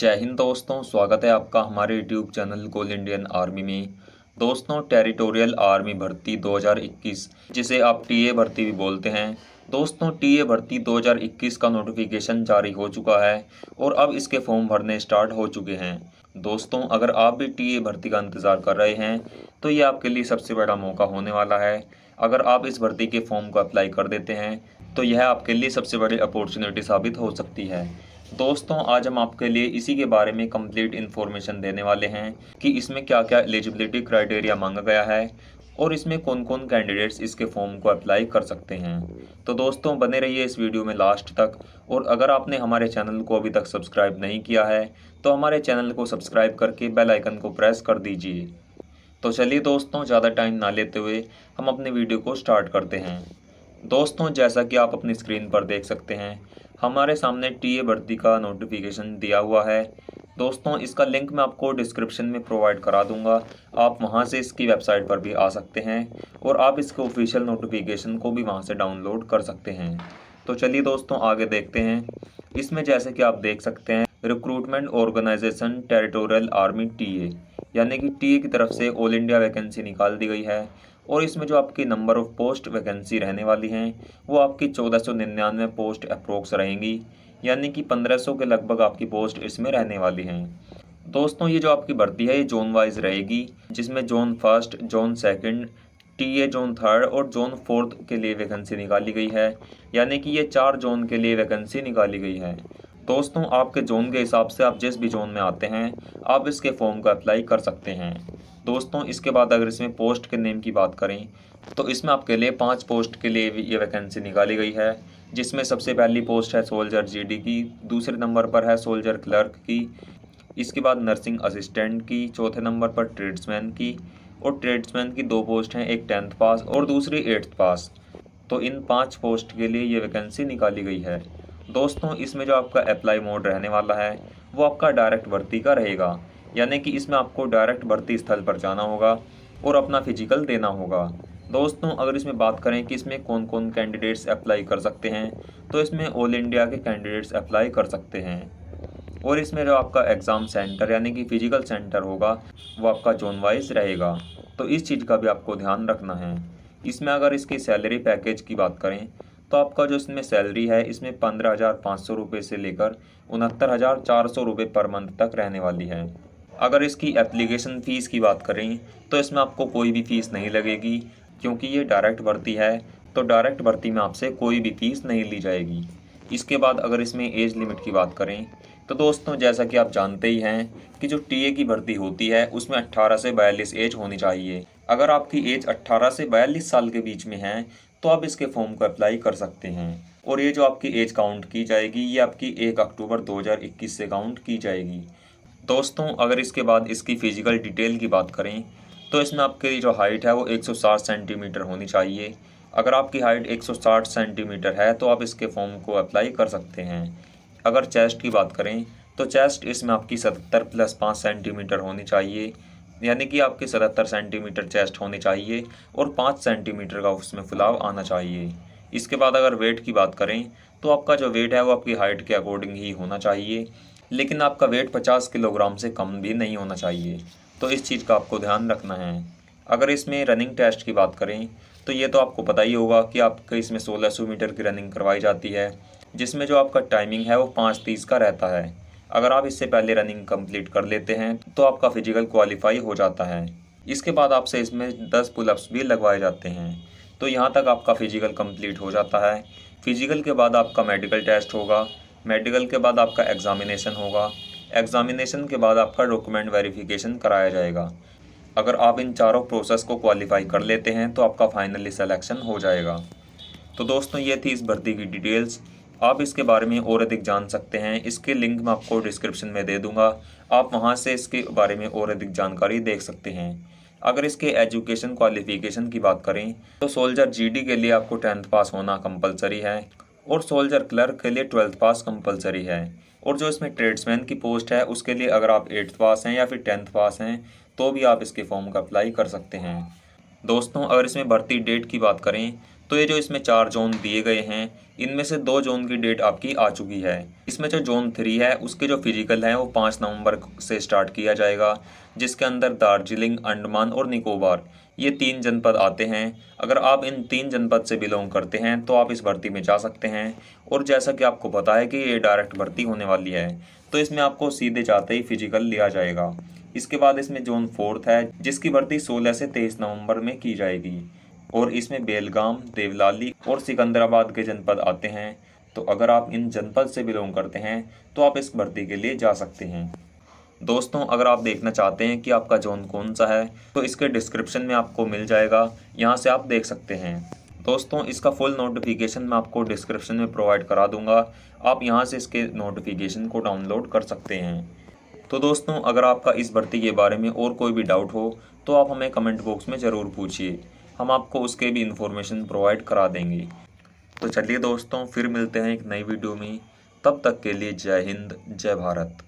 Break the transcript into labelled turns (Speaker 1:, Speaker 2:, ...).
Speaker 1: जय हिंद दोस्तों स्वागत है आपका हमारे YouTube channel goal Indian army में दोस्तों टेरिटोरियल आर्मी भर्ती 2021 जिसे आप टीए भर्ती भी बोलते हैं दोस्तों टीए भर्ती 2021 का नोटिफिकेशन जारी हो चुका है और अब इसके फॉर्म भरने स्टार्ट हो चुके हैं दोस्तों अगर आप भी टीए भर्ती का इंतज़ार कर रहे हैं तो ये आपके लिए सबसे बड़ा मौका होने वाला है अगर आप इस भर्ती के फॉर्म को अप्लाई कर देते हैं तो यह आपके लिए सबसे बड़ी अपॉर्चुनिटी साबित हो सकती है दोस्तों आज हम आपके लिए इसी के बारे में कंप्लीट इन्फॉर्मेशन देने वाले हैं कि इसमें क्या क्या एलिजिबिलिटी क्राइटेरिया मांगा गया है और इसमें कौन कौन कैंडिडेट्स इसके फॉर्म को अप्लाई कर सकते हैं तो दोस्तों बने रहिए इस वीडियो में लास्ट तक और अगर आपने हमारे चैनल को अभी तक सब्सक्राइब नहीं किया है तो हमारे चैनल को सब्सक्राइब करके बेल आइकन को प्रेस कर दीजिए तो चलिए दोस्तों ज़्यादा टाइम ना लेते हुए हम अपने वीडियो को स्टार्ट करते हैं दोस्तों जैसा कि आप अपनी स्क्रीन पर देख सकते हैं हमारे सामने टी ए भर्ती का नोटिफिकेशन दिया हुआ है दोस्तों इसका लिंक मैं आपको डिस्क्रिप्शन में प्रोवाइड करा दूंगा आप वहां से इसकी वेबसाइट पर भी आ सकते हैं और आप इसके ऑफिशियल नोटिफिकेशन को भी वहां से डाउनलोड कर सकते हैं तो चलिए दोस्तों आगे देखते हैं इसमें जैसे कि आप देख सकते हैं recruitment organisation territorial army T यानी कि टी की तरफ से ऑल इंडिया वैकेंसी निकाल दी गई है और इसमें जो आपकी नंबर ऑफ़ पोस्ट वैकेंसी रहने वाली हैं वो आपकी चौदह सौ निन्यानवे पोस्ट अप्रोक्स रहेंगी यानी कि पंद्रह सौ के लगभग आपकी पोस्ट इसमें रहने वाली हैं दोस्तों ये जो आपकी भर्ती है ये जोन वाइज रहेगी जिसमें zone first zone second T A zone third और जोन फोर्थ के लिए वैकेंसी निकाली गई है यानी कि ये चार जोन के लिए वैकेंसी निकाली गई है दोस्तों आपके जोन के हिसाब से आप जिस भी जोन में आते हैं आप इसके फॉर्म का अप्लाई कर सकते हैं दोस्तों इसके बाद अगर इसमें पोस्ट के नेम की बात करें तो इसमें आपके लिए पाँच पोस्ट के लिए ये वैकेंसी निकाली गई है जिसमें सबसे पहली पोस्ट है सोल्जर जीडी की दूसरे नंबर पर है सोल्जर क्लर्क की इसके बाद नर्सिंग असिस्टेंट की चौथे नंबर पर ट्रेड्समैन की और ट्रेड्समैन की दो पोस्ट हैं एक टेंथ पास और दूसरी एट्थ पास तो इन पाँच पोस्ट के लिए ये वैकेंसी निकाली गई है दोस्तों इसमें जो आपका अप्लाई मोड रहने वाला है वो आपका डायरेक्ट भर्ती का रहेगा यानी कि इसमें आपको डायरेक्ट भर्ती स्थल पर जाना होगा और अपना फिजिकल देना होगा दोस्तों अगर इसमें बात करें कि इसमें कौन कौन कैंडिडेट्स अप्लाई कर सकते हैं तो इसमें ऑल इंडिया के कैंडिडेट्स अप्लाई कर सकते हैं और इसमें जो आपका एग्ज़ाम सेंटर यानी कि फ़िज़िकल सेंटर होगा वो आपका जोन वाइज रहेगा तो इस चीज़ का भी आपको ध्यान रखना है इसमें अगर इसकी सैलरी पैकेज की बात करें तो आपका जो इसमें सैलरी है इसमें पंद्रह हज़ार पाँच सौ रुपये से लेकर उनहत्तर हज़ार चार सौ रुपये पर मंथ तक रहने वाली है अगर इसकी एप्लीकेशन फ़ीस की बात करें तो इसमें आपको कोई भी फ़ीस नहीं लगेगी क्योंकि ये डायरेक्ट भर्ती है तो डायरेक्ट भर्ती में आपसे कोई भी फ़ीस नहीं ली जाएगी इसके बाद अगर इसमें एज लिमिट की बात करें तो दोस्तों जैसा कि आप जानते ही हैं कि जो टी की भर्ती होती है उसमें अट्ठारह से बयालीस एज होनी चाहिए अगर आपकी एज अट्ठारह से बयालीस साल के बीच में है तो आप इसके फॉर्म को अप्लाई कर सकते हैं और ये जो आपकी एज काउंट की जाएगी ये आपकी एक अक्टूबर 2021 से काउंट की जाएगी दोस्तों अगर इसके बाद इसकी फ़िज़िकल डिटेल की बात करें तो इसमें आपकी जो हाइट है वो 160 सेंटीमीटर होनी चाहिए अगर आपकी हाइट 160 सेंटीमीटर है तो आप इसके फॉर्म को अप्लाई कर सकते हैं अगर चेस्ट की बात करें तो चेस्ट इसमें आपकी 70 प्लस पाँच सेंटीमीटर होनी चाहिए यानी कि आपकी 77 सेंटीमीटर चेस्ट होनी चाहिए और पाँच सेंटीमीटर का उसमें फुलाव आना चाहिए इसके बाद अगर वेट की बात करें तो आपका जो वेट है वो आपकी हाइट के अकॉर्डिंग ही होना चाहिए लेकिन आपका वेट पचास किलोग्राम से कम भी नहीं होना चाहिए तो इस चीज़ का आपको ध्यान रखना है अगर इसमें रनिंग टेस्ट की बात करें तो ये तो आपको पता ही होगा कि आपके इसमें 1600 मीटर की रनिंग करवाई जाती है जिसमें जो आपका टाइमिंग है वो पाँच तीस का रहता है अगर आप इससे पहले रनिंग कंप्लीट कर लेते हैं तो आपका फिजिकल क्वालिफाई हो जाता है इसके बाद आपसे इसमें दस पुलअप्स भी लगवाए जाते हैं तो यहाँ तक आपका फिजिकल कम्प्लीट हो जाता है फिजिकल के बाद आपका मेडिकल टेस्ट होगा मेडिकल के बाद आपका एग्ज़ामिनेशन होगा एग्ज़ामिनेशन के बाद आपका डॉक्यूमेंट वेरिफिकेशन कराया जाएगा अगर आप इन चारों प्रोसेस को क्वालिफाई कर लेते हैं तो आपका फाइनली सिलेक्शन हो जाएगा तो दोस्तों ये थी इस भर्ती की डिटेल्स आप इसके बारे में और अधिक जान सकते हैं इसके लिंक मैं आपको डिस्क्रिप्शन में दे दूंगा आप वहां से इसके बारे में और अधिक जानकारी देख सकते हैं अगर इसके एजुकेशन क्वालिफिकेशन की बात करें तो सोल्जर जीडी के लिए आपको टेंथ पास होना कंपलसरी है और सोल्जर क्लर्क के लिए ट्वेल्थ पास कंपलसरी है और जो इसमें ट्रेड्समैन की पोस्ट है उसके लिए अगर आप एट्थ पास हैं या फिर टेंथ पास हैं तो भी आप इसके फॉर्म का अप्लाई कर सकते हैं दोस्तों अगर इसमें भर्ती डेट की बात करें तो ये जो इसमें चार जोन दिए गए हैं इनमें से दो जोन की डेट आपकी आ चुकी है इसमें जो जोन थ्री है उसके जो फिजिकल है वो पाँच नवंबर से स्टार्ट किया जाएगा जिसके अंदर दार्जिलिंग अंडमान और निकोबार ये तीन जनपद आते हैं अगर आप इन तीन जनपद से बिलोंग करते हैं तो आप इस भर्ती में जा सकते हैं और जैसा कि आपको पता है कि ये डायरेक्ट भर्ती होने वाली है तो इसमें आपको सीधे जाते ही फिजिकल लिया जाएगा इसके बाद इसमें जोन फोर्थ है जिसकी भर्ती 16 से 23 नवंबर में की जाएगी और इसमें बेलगाम देवलाली और सिकंदराबाद के जनपद आते हैं तो अगर आप इन जनपद से बिलोंग करते हैं तो आप इस भर्ती के लिए जा सकते हैं दोस्तों अगर आप देखना चाहते हैं कि आपका जोन कौन सा है तो इसके डिस्क्रिप्शन में आपको मिल जाएगा यहाँ से आप देख सकते हैं दोस्तों इसका फुल नोटिफिकेशन मैं आपको डिस्क्रिप्शन में प्रोवाइड करा दूंगा आप यहाँ से इसके नोटिफिकेशन को डाउनलोड कर सकते हैं तो दोस्तों अगर आपका इस भर्ती के बारे में और कोई भी डाउट हो तो आप हमें कमेंट बॉक्स में ज़रूर पूछिए हम आपको उसके भी इन्फॉर्मेशन प्रोवाइड करा देंगे तो चलिए दोस्तों फिर मिलते हैं एक नई वीडियो में तब तक के लिए जय हिंद जय भारत